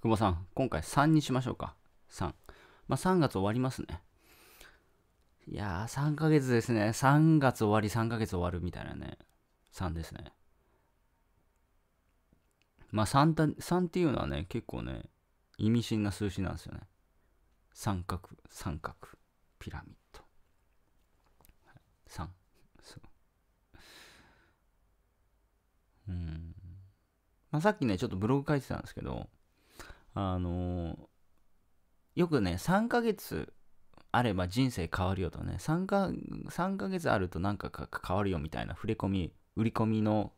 久保さん、今回3にしましょうか。3。まあ、3月終わりますね。いやー、3ヶ月ですね。3月終わり、3ヶ月終わるみたいなね。3ですね。まあ3た、3っていうのはね、結構ね、意味深な数字なんですよね。三角、三角、ピラミッド。3。そう。うん。まあ、さっきね、ちょっとブログ書いてたんですけど、あのー、よくね、3ヶ月あれば人生変わるよとね、3か、3ヶ月あるとなんか変わるよみたいな触れ込み、売り込みの、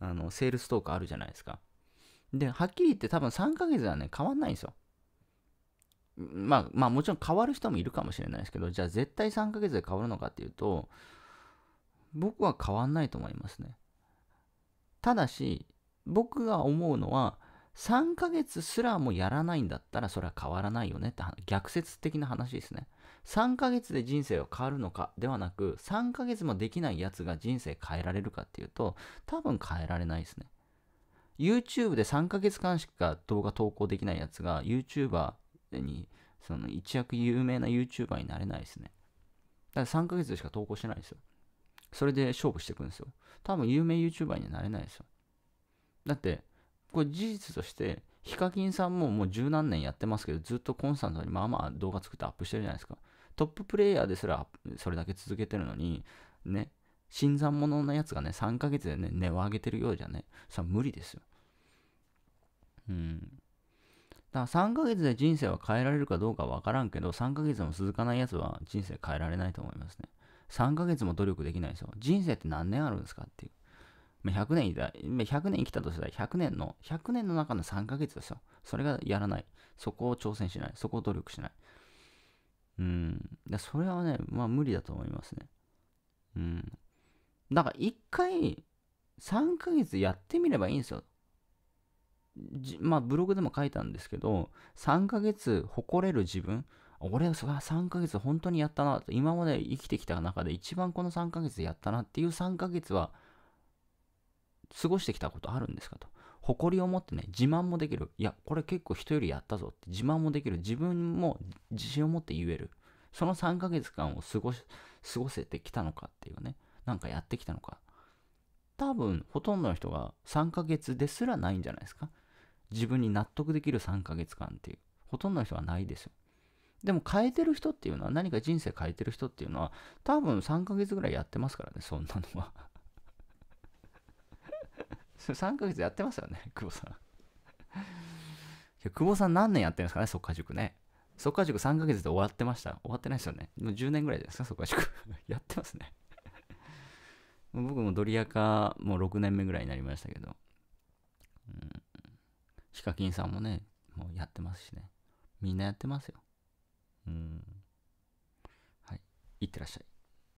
あの、セールストークあるじゃないですか。で、はっきり言って多分3ヶ月はね、変わんないんですよ。まあ、まあもちろん変わる人もいるかもしれないですけど、じゃあ絶対3ヶ月で変わるのかっていうと、僕は変わんないと思いますね。ただし、僕が思うのは、3ヶ月すらもやらないんだったらそれは変わらないよねって逆説的な話ですね。3ヶ月で人生は変わるのかではなく、3ヶ月もできないやつが人生変えられるかっていうと、多分変えられないですね。YouTube で3ヶ月間しか動画投稿できないやつが YouTuber に、その一躍有名な YouTuber になれないですね。だから3ヶ月でしか投稿してないですよ。それで勝負していくんですよ。多分有名 YouTuber にはなれないですよ。だって、これ事実として、ヒカキンさんももう十何年やってますけど、ずっとコンスタントにまあまあ動画作ってアップしてるじゃないですか。トッププレイヤーですらそれだけ続けてるのに、ね、新参者のやつがね、3ヶ月でね、値を上げてるようじゃね、さ無理ですよ。うん。だから3ヶ月で人生は変えられるかどうかわからんけど、3ヶ月も続かないやつは人生変えられないと思いますね。3ヶ月も努力できないですよ。人生って何年あるんですかっていう。100年いた、100年生きたとしたら、100年の、100年の中の3ヶ月ですよ。それがやらない。そこを挑戦しない。そこを努力しない。うん。で、それはね、まあ無理だと思いますね。うん。だから一回、3ヶ月やってみればいいんですよ。まあブログでも書いたんですけど、3ヶ月誇れる自分、俺は3ヶ月本当にやったな今まで生きてきた中で一番この3ヶ月やったなっていう3ヶ月は過ごしてきたことあるんですかと。誇りを持ってね、自慢もできる。いや、これ結構人よりやったぞって自慢もできる。自分も自信を持って言える。その3ヶ月間を過ごし、過ごせてきたのかっていうね。なんかやってきたのか。多分、ほとんどの人が3ヶ月ですらないんじゃないですか。自分に納得できる3ヶ月間っていう。ほとんどの人はないですよ。でも変えてる人っていうのは、何か人生変えてる人っていうのは、多分3ヶ月ぐらいやってますからね、そんなのは3 ヶ月やってますよね、久保さん。久保さん何年やってるんですかね、速稼塾ね。速稼塾3ヶ月で終わってました。終わってないですよね。もう10年ぐらいじゃないですか、速稼塾。やってますね。僕もドリアカもう6年目ぐらいになりましたけど。うん。ヒカキンさんもね、もうやってますしね。みんなやってますよ。うん。はい。いってらっしゃい。